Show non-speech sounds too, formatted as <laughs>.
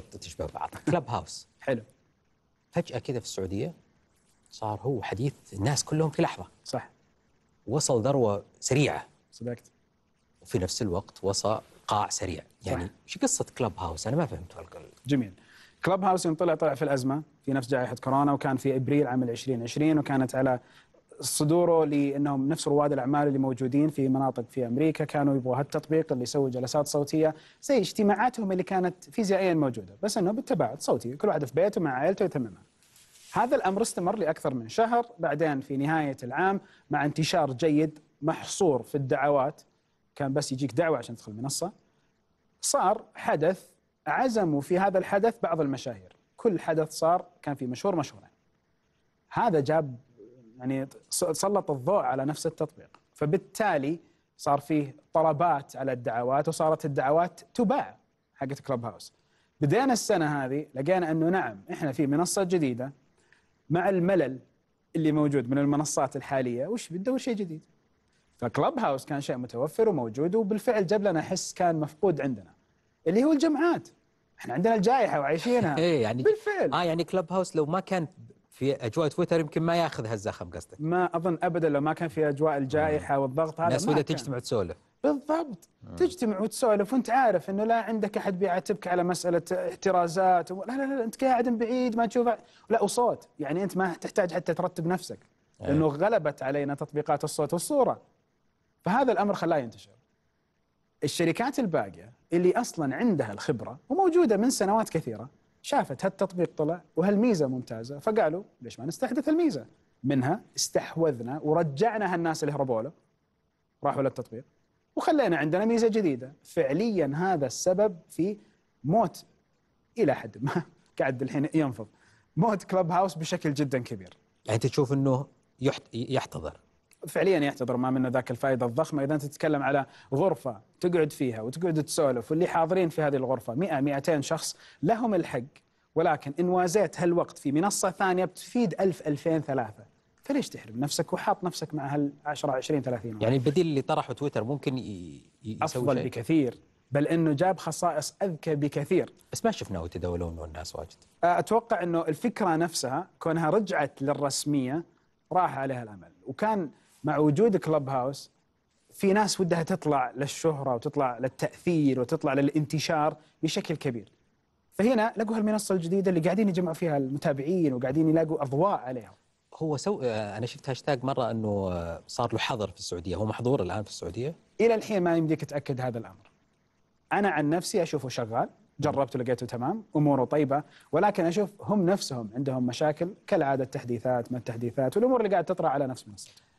تشبه بعض كلب هاوس حلو فجأة كذا في السعودية صار هو حديث الناس كلهم في لحظة صح وصل ذروة سريعة صدقت وفي نفس الوقت وصل قاع سريع يعني شو قصة كلب هاوس أنا ما فهمت جميل كلب هاوس يوم طلع طلع في الأزمة في نفس جائحة كورونا وكان في إبريل عام 2020 وكانت على صدوره لانهم نفس رواد الاعمال اللي موجودين في مناطق في امريكا كانوا يبغوا هالتطبيق اللي يسوي جلسات صوتيه زي اجتماعاتهم اللي كانت فيزيائيا موجوده بس انه بالتباعد صوتي كل واحد في بيته مع عائلته يتممها. هذا الامر استمر لاكثر من شهر بعدين في نهايه العام مع انتشار جيد محصور في الدعوات كان بس يجيك دعوه عشان تدخل المنصه صار حدث عزموا في هذا الحدث بعض المشاهير كل حدث صار كان في مشهور مشهورين هذا جاب يعني سلط الضوء على نفس التطبيق فبالتالي صار فيه طلبات على الدعوات وصارت الدعوات تباع حقت كلوب هاوس بدينا السنه هذه لقينا انه نعم احنا في منصه جديده مع الملل اللي موجود من المنصات الحاليه وش بده شيء جديد فكلوب هاوس كان شيء متوفر وموجود وبالفعل جاب لنا حس كان مفقود عندنا اللي هو الجمعات احنا عندنا الجائحه وعايشينها <laughs> ايه يعني بالفعل اه يعني كلوب هاوس لو ما كان في اجواء تويتر يمكن ما ياخذ هالزخم قصدك ما اظن ابدا لو ما كان في اجواء الجائحه والضغط هذا الناس بدها تجتمع تسولف بالضبط مم. تجتمع وتسولف وانت عارف انه لا عندك احد بيعاتبك على مساله احترازات و... لا, لا لا انت قاعد من بعيد ما تشوف لا وصوت يعني انت ما تحتاج حتى ترتب نفسك أيه. لانه غلبت علينا تطبيقات الصوت والصوره فهذا الامر خلاه ينتشر الشركات الباقيه اللي اصلا عندها الخبره وموجوده من سنوات كثيره شافت هالتطبيق طلع وهالميزه ممتازه فقالوا ليش ما نستحدث الميزه؟ منها استحوذنا ورجعنا هالناس اللي هربوا له راحوا للتطبيق وخلينا عندنا ميزه جديده فعليا هذا السبب في موت الى حد ما <laughs> قاعد الحين ينفض موت كلب هاوس بشكل جدا كبير يعني تشوف انه يحتضر فعليا يعتبر ما منه ذاك الفائده الضخمه اذا انت تتكلم على غرفه تقعد فيها وتقعد تسولف واللي حاضرين في هذه الغرفه 100 200 شخص لهم الحق ولكن ان وازيت هالوقت في منصه ثانيه بتفيد 1000 2000 3 فليش تحرم نفسك وحاط نفسك مع هال 10 20 30 يعني البديل اللي طرحه تويتر ممكن ي... ي... افضل شيء. بكثير بل انه جاب خصائص اذكى بكثير بس ما شفناه يتداولون الناس واجد اتوقع انه الفكره نفسها كونها رجعت للرسميه راح عليها الامل وكان مع وجود كلب هاوس في ناس ودها تطلع للشهرة وتطلع للتأثير وتطلع للانتشار بشكل كبير فهنا لقوا هالمنصة الجديدة اللي قاعدين يجمعوا فيها المتابعين وقاعدين يلاقوا أضواء عليهم هو سو آه، انا شفت هاشتاج مره انه صار له حظر في السعوديه هو محظور الان في السعوديه الى الحين ما يمديك تاكد هذا الامر انا عن نفسي اشوفه شغال جربته لقيته تمام اموره طيبه ولكن اشوف هم نفسهم عندهم مشاكل كالعاده التحديثات ما التحديثات والامور اللي قاعد تطرا على نفس المنصه